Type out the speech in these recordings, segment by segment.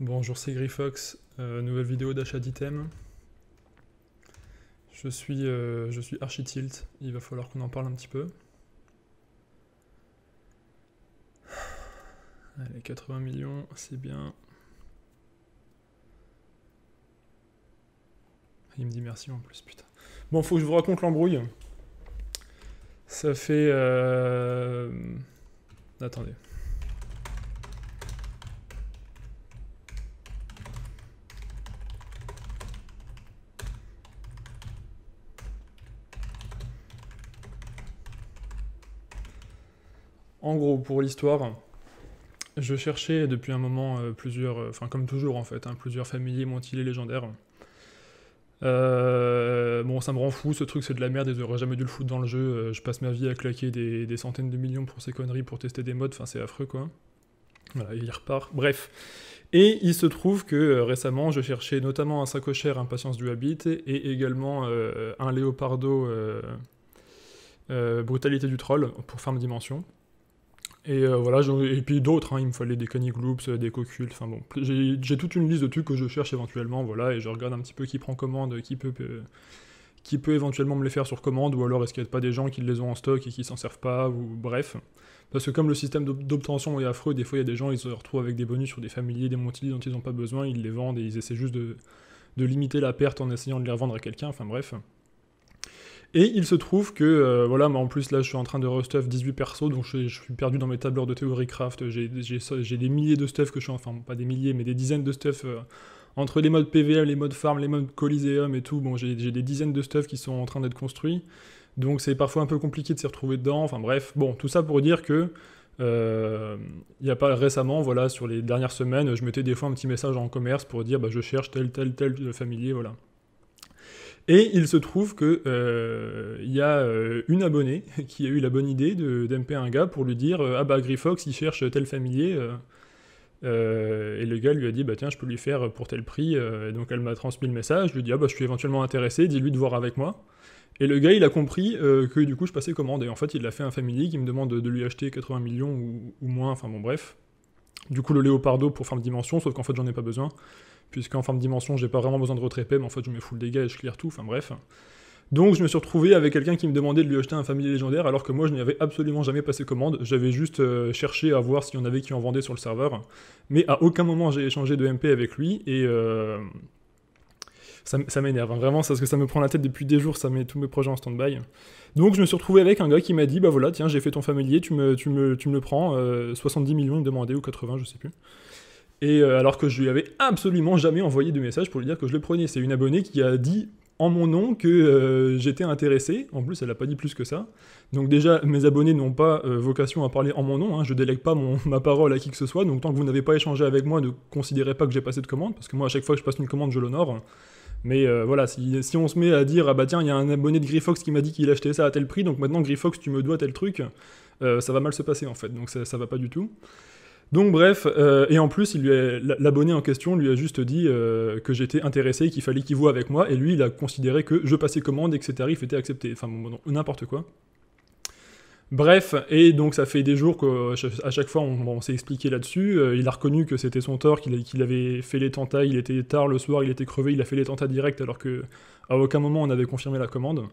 Bonjour c'est Grifox, euh, nouvelle vidéo d'achat d'item. Je suis, euh, Architilt. suis archi tilt, il va falloir qu'on en parle un petit peu. Allez, 80 millions, c'est bien. Il me dit merci en plus, putain. Bon, faut que je vous raconte l'embrouille. Ça fait... Euh, attendez. En gros, pour l'histoire, je cherchais depuis un moment euh, plusieurs, euh, enfin comme toujours en fait, hein, plusieurs familiers montillés légendaires. Euh, bon, ça me rend fou, ce truc c'est de la merde, ils auraient jamais dû le foutre dans le jeu. je passe ma vie à claquer des, centaines de millions pour ces conneries, pour tester des modes, enfin c'est affreux quoi. Voilà, il repart. Bref. Et il se trouve que récemment, je cherchais notamment un sacochère Impatience du Habit et également un Léopardo Brutalité du Troll pour Farm Dimension. Et euh, voilà, et puis d'autres, hein, il me fallait des Canigloops, euh, des Cocules, enfin bon, j'ai toute une liste de trucs que je cherche éventuellement, voilà, et je regarde un petit peu qui prend commande, qui peut, euh, qui peut éventuellement me les faire sur commande, ou alors est-ce qu'il n'y a pas des gens qui les ont en stock et qui s'en servent pas, ou bref. Parce que comme le système d'obtention est affreux, des fois il y a des gens, ils se retrouvent avec des bonus sur des familiers, des montilis dont ils n'ont pas besoin, ils les vendent et ils essaient juste de limiter la perte en essayant de les revendre à quelqu'un, enfin bref. Et il se trouve que, euh, voilà, mais en plus là je suis en train de restuff 18 persos, donc je, suis perdu dans mes tableurs de théorie craft, j'ai des milliers de stuff que je suis, enfin pas des milliers, mais des dizaines de stuff euh, entre les modes PVA, les modes farm, les modes Coliseum et tout, bon j'ai des dizaines de stuff qui sont en train d'être construits, donc c'est parfois un peu compliqué de s'y retrouver dedans, enfin bref, bon, tout ça pour dire que euh, il n'y a pas récemment, voilà, sur les dernières semaines, je mettais des fois un petit message en commerce pour dire bah, je cherche tel, tel, tel familier, voilà. Et il se trouve que euh, y a euh, une abonnée qui a eu la bonne idée d'MP un gars pour lui dire euh, Ah bah Grifox, il cherche tel familier. et le gars lui a dit Bah tiens, je peux lui faire pour tel prix. et donc elle m'a transmis le message. lui dit Ah bah je suis éventuellement intéressé, dis-lui de voir avec moi. Et le gars, il a compris que du coup, je passais commande. Et en fait, il a fait un familier qui me demande de lui acheter 80 millions ou, moins. Enfin bon, bref. Du coup, le Léopardo pour faire dimension, sauf qu'en fait, j'en ai pas besoin puisqu'en fin de dimension, j'ai pas vraiment besoin de retraper, mais en fait, je mets full dégâts et je clear tout, enfin bref. Donc je me suis retrouvé avec quelqu'un qui me demandait de lui acheter un familier légendaire alors que moi je n'y avais absolument jamais passé commande, j'avais juste euh, cherché à voir s'il y en avait qui en vendaient sur le serveur, mais à aucun moment j'ai échangé de MP avec lui et euh, ça, m'énerve, hein. vraiment parce que ça me prend la tête depuis des jours, ça met tous mes projets en stand-by. Donc je me suis retrouvé avec un gars qui m'a dit bah voilà tiens j'ai fait ton familier, tu me, tu tu me le prends, 70 euh, millions il me ou 80 je sais plus. Et euh, alors que je lui avais absolument jamais envoyé de message pour lui dire que je le prenais. C'est une abonnée qui a dit en mon nom que euh, j'étais intéressé. En plus, elle n'a pas dit plus que ça. Donc déjà, mes abonnés n'ont pas euh, vocation à parler en mon nom. Hein. Je délègue pas ma parole à qui que ce soit. Donc tant que vous n'avez pas échangé avec moi, ne considérez pas que j'ai passé de commande. Parce que moi, à chaque fois que je passe une commande, je l'honore. Mais voilà, si, on se met à dire, ah bah tiens, il y a un abonné de Grifox qui m'a dit qu'il achetait ça à tel prix, donc maintenant Grifox, tu me dois tel truc, ça va mal se passer en fait. Donc ça, ça va pas du tout. Donc bref, euh, et en plus, l'abonné en question lui a juste dit euh, que j'étais intéressé, qu'il fallait qu'il voie avec moi, et lui, il a considéré que je passais commande et que ses tarifs étaient acceptés. Enfin, bon, n'importe quoi. Bref, et donc ça fait des jours qu'à chaque fois on, s'est expliqué là-dessus. Euh, il a reconnu que c'était son tort, qu'il avait fait les tentats, il était tard le soir, il était crevé, il a fait les tentats directs alors qu'à aucun moment on avait confirmé la commande.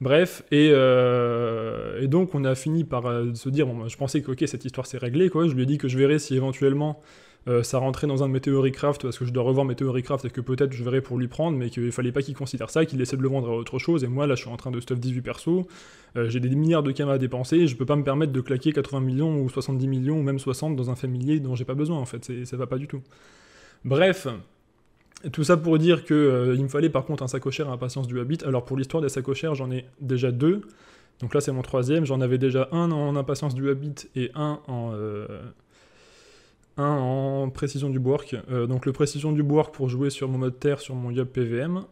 Bref, euh, et, donc on a fini par euh, se dire, bon, bah, je pensais que ok, cette histoire s'est réglée, quoi. Je lui ai dit que je verrais si éventuellement euh, ça rentrait dans un de mes parce que je dois revoir mes craft et que peut-être je verrais pour lui prendre, mais qu'il fallait pas qu'il considère ça, qu'il essaie de le vendre à autre chose. Et moi là, je suis en train de stuff 18 perso, j'ai des milliards de camas à dépenser, je peux pas me permettre de claquer 80 millions ou 70 millions ou même 60 dans un familier dont j'ai pas besoin, en fait. Ça va pas du tout. Bref. Tout ça pour dire qu'il euh, me fallait par contre un sacochère à impatience du Habit. Alors pour l'histoire des sacochères, j'en ai déjà deux. Donc là c'est mon troisième. J'en avais déjà un en impatience du Habit et un en euh, un en précision du Bork. Euh, donc le précision du Bork pour jouer sur mon mode terre sur mon Yop PVM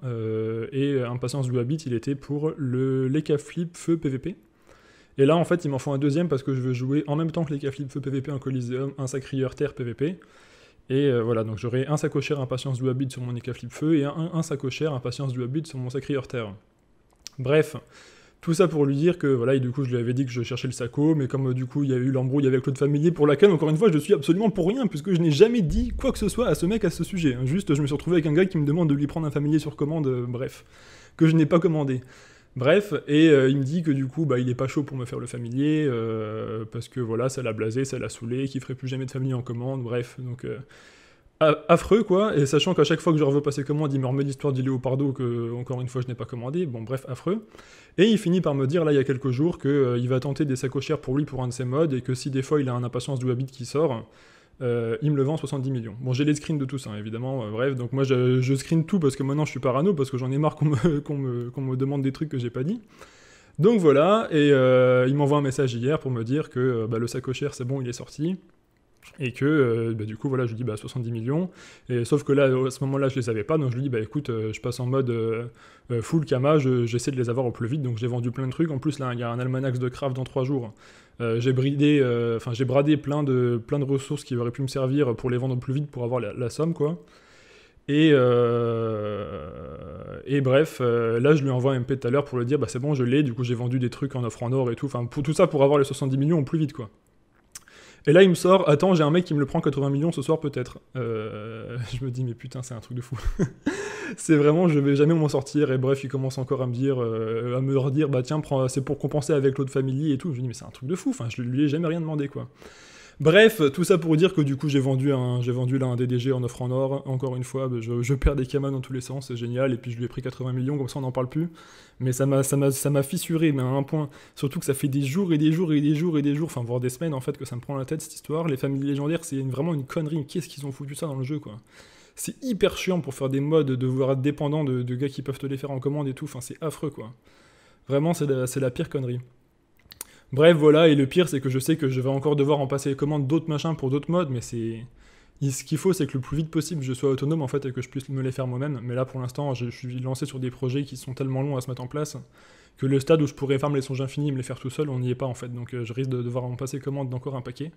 et impatience du Habit, il était pour le l'Eka Flip feu PVP. Et là en fait il m'en faut un deuxième parce que je veux jouer en même temps que l'Eka Flip feu PVP un Coliseum, un Sacrieur terre PVP. Et euh, voilà, donc j'aurai un sacochère impatience du habit sur mon Eka Flip Feu et un, un sacochère impatience du habit sur mon Sacré Terre. Bref, tout ça pour lui dire que voilà, et du coup je lui avais dit que je cherchais le saco, mais comme euh, du coup il y a eu l'embrouille avec l'autre familier pour laquelle encore une fois je suis absolument pour rien, puisque je n'ai jamais dit quoi que ce soit à ce mec à ce sujet. Juste je me suis retrouvé avec un gars qui me demande de lui prendre un familier sur commande, euh, bref, que je n'ai pas commandé. Bref, et euh, il me dit que du coup, bah, il est pas chaud pour me faire le familier, euh, parce que voilà, ça l'a blasé, ça l'a saoulé, qu'il ferait plus jamais de famille en commande, bref, donc euh, affreux quoi, et sachant qu'à chaque fois que je veux passer commande, il me remet l'histoire du léopardo que, encore une fois, je n'ai pas commandé, bon bref, affreux. Et il finit par me dire, là, il y a quelques jours, qu'il va tenter des sacochères pour lui pour un de ses modes, et que si des fois il a un impatience du habit qui sort, euh, il me le vend 70 millions. Bon, j'ai les screens de tout ça, hein, évidemment, euh, bref. Donc moi, je, screen tout parce que maintenant, je suis parano, parce que j'en ai marre qu'on me, demande des trucs que j'ai pas dit. Donc voilà, et euh, il m'envoie un message hier pour me dire que bah, sac le sacochère, c'est bon, il est sorti. Et que euh, bah, du coup, voilà, je lui dis bah, 70 millions. Et, sauf que là, à ce moment-là, je les avais pas. Donc je lui dis bah écoute, euh, je passe en mode euh, full Kama, j'essaie de les avoir au plus vite. Donc j'ai vendu plein de trucs. En plus, là, il y a un almanach de craft dans 3 jours. j'ai bridé, enfin j'ai bradé plein de, plein de ressources qui auraient pu me servir pour les vendre au plus vite pour avoir la, somme, quoi. Et, et, bref, là je lui envoie un MP tout à l'heure pour lui dire bah c'est bon je l'ai, du coup j'ai vendu des trucs en offre en or et tout, enfin tout ça pour avoir les 70 millions au plus vite quoi. Et là, il me sort, attends, j'ai un mec qui me le prend 80 millions ce soir peut-être. Euh, je me dis, mais putain, c'est un truc de fou. c'est vraiment, je vais jamais m'en sortir. Et bref, il commence encore à me dire, euh, à me redire, bah tiens, c'est pour compenser avec l'autre famille et tout. Je me dis, mais c'est un truc de fou. Enfin, je lui ai jamais rien demandé, quoi. Bref, tout ça pour dire que du coup j'ai vendu un, j'ai vendu là un DDG en offre en or. Encore une fois, bah, je, perds des camas dans tous les sens, c'est génial. Et puis je lui ai pris 80 millions, comme ça on n'en parle plus. Mais ça m'a, ça m'a, m'a fissuré, mais à un point. Surtout que ça fait des jours et des jours et des jours et des jours, enfin voire des semaines en fait que ça me prend la tête cette histoire. Les familles légendaires, c'est vraiment une connerie. Qu'est-ce qu'ils ont foutu ça dans le jeu quoi C'est hyper chiant pour faire des modes, de voir être dépendant de, gars qui peuvent te les faire en commande et tout. Enfin c'est affreux quoi. Vraiment c'est la pire connerie. Bref, voilà, et le pire, c'est que je sais que je vais encore devoir en passer les commandes d'autres machins pour d'autres modes, mais c'est. Ce qu'il faut, c'est que le plus vite possible, je sois autonome en fait et que je puisse me les faire moi-même. Mais là, pour l'instant, je suis lancé sur des projets qui sont tellement longs à se mettre en place que le stade où je pourrais faire les songes infinis et me les faire tout seul, on n'y est pas en fait. Donc, euh, je risque de devoir en passer commande d'encore un paquet.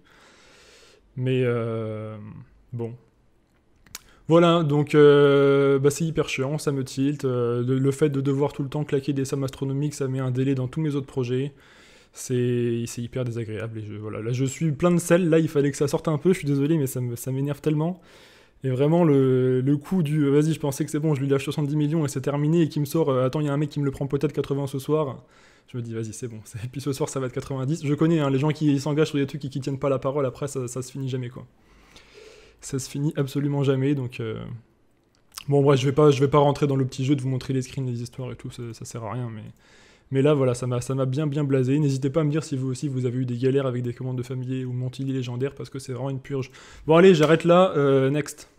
Mais euh, bon, voilà, donc euh, bah, c'est hyper chiant, ça me tilte. le fait de devoir tout le temps claquer des sommes astronomiques, ça met un délai dans tous mes autres projets c'est hyper désagréable. Et je, voilà, là, je suis plein de sel. Là, il fallait que ça sorte un peu. Je suis désolé, mais ça m'énerve tellement. Et vraiment, le, le coup du euh, vas-y, je pensais que c'est bon, je lui lâche 70 millions et c'est terminé, et qui me sort euh, attends, il y a un mec qui me le prend peut-être 80 ce soir. Je me dis, vas-y, c'est bon. Et puis ce soir, ça va être 90. Je connais hein, les gens qui s'engagent sur des trucs et qui tiennent pas la parole, après, ça, ça se finit jamais, quoi. Ça se finit absolument jamais, donc. Euh, bon, bref, je vais pas, je vais pas rentrer dans le petit jeu de vous montrer les screens, les histoires et tout, ça, ça sert à rien, mais mais là, voilà, ça m'a bien bien blasé. N'hésitez pas à me dire si vous aussi vous avez eu des galères avec des commandes de famille ou Montilly légendaire parce que c'est vraiment une purge. Bon, allez, j'arrête là. Euh, next.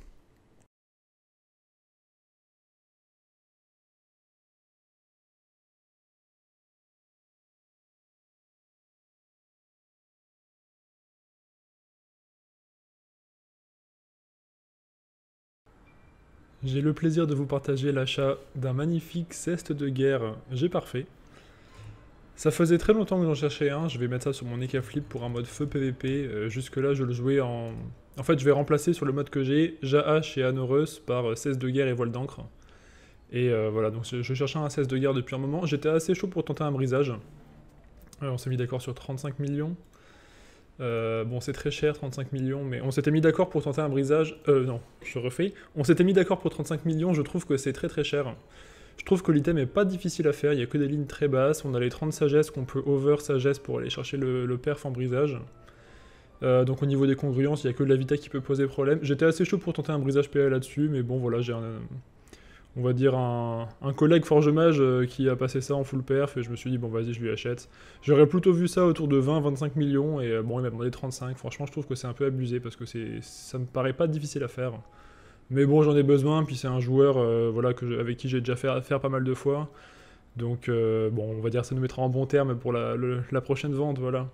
J'ai le plaisir de vous partager l'achat d'un magnifique ceste de guerre J'ai parfait ça faisait très longtemps que j'en cherchais un. Je vais mettre ça sur mon Ekaflip pour un mode feu PVP. Euh, jusque-là, je le jouais en... En fait, je vais remplacer sur le mode que j'ai, Jahash et Anoreus par 16 euh, de guerre et voile d'encre. Et euh, voilà, donc je, cherchais un 16 de guerre depuis un moment. J'étais assez chaud pour tenter un brisage. on s'est mis d'accord sur 35 millions. bon, c'est très cher, 35 millions, mais on s'était mis d'accord pour tenter un brisage. Euh, non, je refais. On s'était mis d'accord pour 35 millions, je trouve que c'est très très cher. Je trouve que l'item est pas difficile à faire, il n'y a que des lignes très basses, on a les 30 sagesse qu'on peut over sagesse pour aller chercher le, perf en brisage. Euh, donc au niveau des congruences, il n'y a que la vita qui peut poser problème. J'étais assez chaud pour tenter un brisage PA là-dessus, mais bon voilà, j'ai un, on va dire un, collègue forge mage euh, qui a passé ça en full perf, et je me suis dit bon vas-y je lui achète. J'aurais plutôt vu ça autour de 20-25 millions, et euh, bon il m'a demandé 35, franchement je trouve que c'est un peu abusé, parce que ça me paraît pas difficile à faire. Mais bon, j'en ai besoin, puis c'est un joueur euh, voilà, avec qui j'ai déjà fait faire pas mal de fois. Donc euh, bon, on va dire que ça nous mettra en bon terme pour la, prochaine vente, voilà.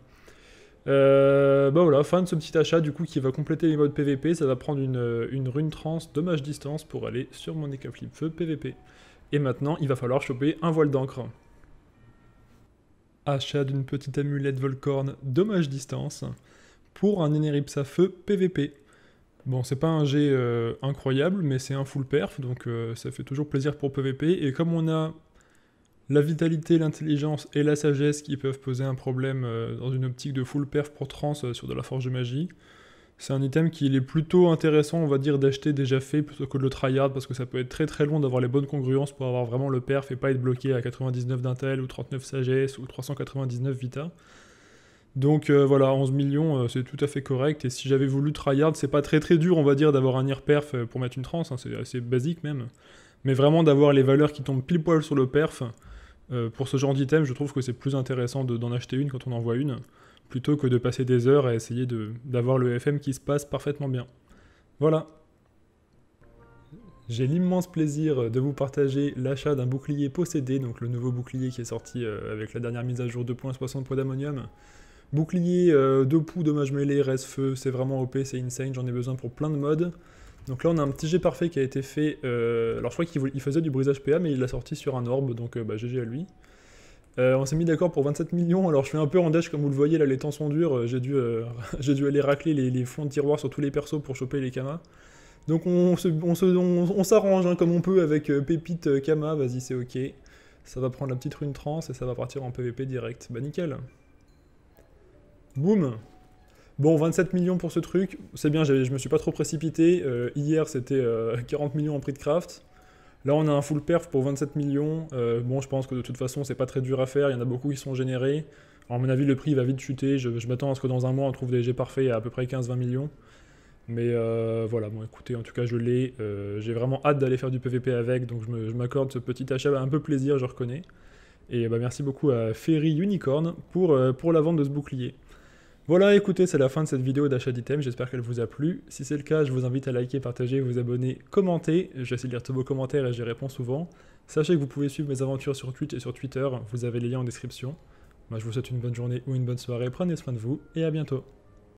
Euh, bah voilà, fin de ce petit achat du coup qui va compléter les modes PVP, ça va prendre une, rune trans dommage distance pour aller sur mon écaflip feu PVP. Et maintenant, il va falloir choper un voile d'encre. Achat d'une petite amulette volcorn dommage distance pour un à feu PVP. Bon, c'est pas un jet euh, incroyable, mais c'est un full perf, donc euh, ça fait toujours plaisir pour PVP. Et comme on a la vitalité, l'intelligence et la sagesse qui peuvent poser un problème euh, dans une optique de full perf pour trans sur de la forge de magie, c'est un item qui est plutôt intéressant, on va dire, d'acheter déjà fait plutôt que de le tryhard, parce que ça peut être très très long d'avoir les bonnes congruences pour avoir vraiment le perf et pas être bloqué à 99 d'intel ou 39 sagesse ou 399 vita. Donc euh, voilà, 11 millions, euh, c'est tout à fait correct. Et si j'avais voulu tryhard, c'est pas très très dur, on va dire, d'avoir un ear perf euh, pour mettre une transe, hein, c'est assez basique même. Mais vraiment d'avoir les valeurs qui tombent pile poil sur le perf, pour ce genre d'item, je trouve que c'est plus intéressant d'en acheter une quand on en voit une, plutôt que de passer des heures à essayer d'avoir le FM qui se passe parfaitement bien. Voilà. J'ai l'immense plaisir de vous partager l'achat d'un bouclier possédé, donc le nouveau bouclier qui est sorti avec la dernière mise à jour 2.60 poids d'ammonium. Bouclier, euh, deux poux, dommage mêlés, reste feu, c'est vraiment OP, c'est insane, j'en ai besoin pour plein de modes. Donc là on a un petit jet parfait qui a été fait, euh, alors je crois qu'il faisait du brisage PA mais il l'a sorti sur un orbe, donc euh, bah, GG à lui. on s'est mis d'accord pour 27 millions, alors je fais un peu en dash comme vous le voyez, là les temps sont durs, j'ai dû, dû, aller racler les, fonds de tiroir sur tous les persos pour choper les kamas. Donc on s'arrange hein, comme on peut avec pépite kama, vas-y c'est ok. Ça va prendre la petite rune trans et ça va partir en PVP direct, bah nickel. Boum Bon, 27 millions pour ce truc, c'est bien, je me suis pas trop précipité. Euh, hier, c'était 40 euh, millions en prix de craft. Là, on a un full perf pour 27 millions. Euh, bon, je pense que de toute façon, c'est pas très dur à faire. Il y en a beaucoup qui sont générés. en à mon avis, le prix va vite chuter. Je, m'attends à ce que dans un mois, on trouve des jets parfaits à à peu près 15-20 millions. Mais voilà, bon, écoutez, en tout cas, je l'ai. J'ai vraiment hâte d'aller faire du PVP avec, donc je m'accorde ce petit achat bah, un peu plaisir, je reconnais. Et bah, merci beaucoup à Ferry Unicorn pour, pour la vente de ce bouclier. Voilà, écoutez, c'est la fin de cette vidéo d'achat d'items, j'espère qu'elle vous a plu. Si c'est le cas, je vous invite à liker, partager, vous abonner, commenter. J'essaie de lire tous vos commentaires et j'y réponds souvent. Sachez que vous pouvez suivre mes aventures sur Twitch et sur Twitter, vous avez les liens en description. Moi, je vous souhaite une bonne journée ou une bonne soirée, prenez soin de vous et à bientôt.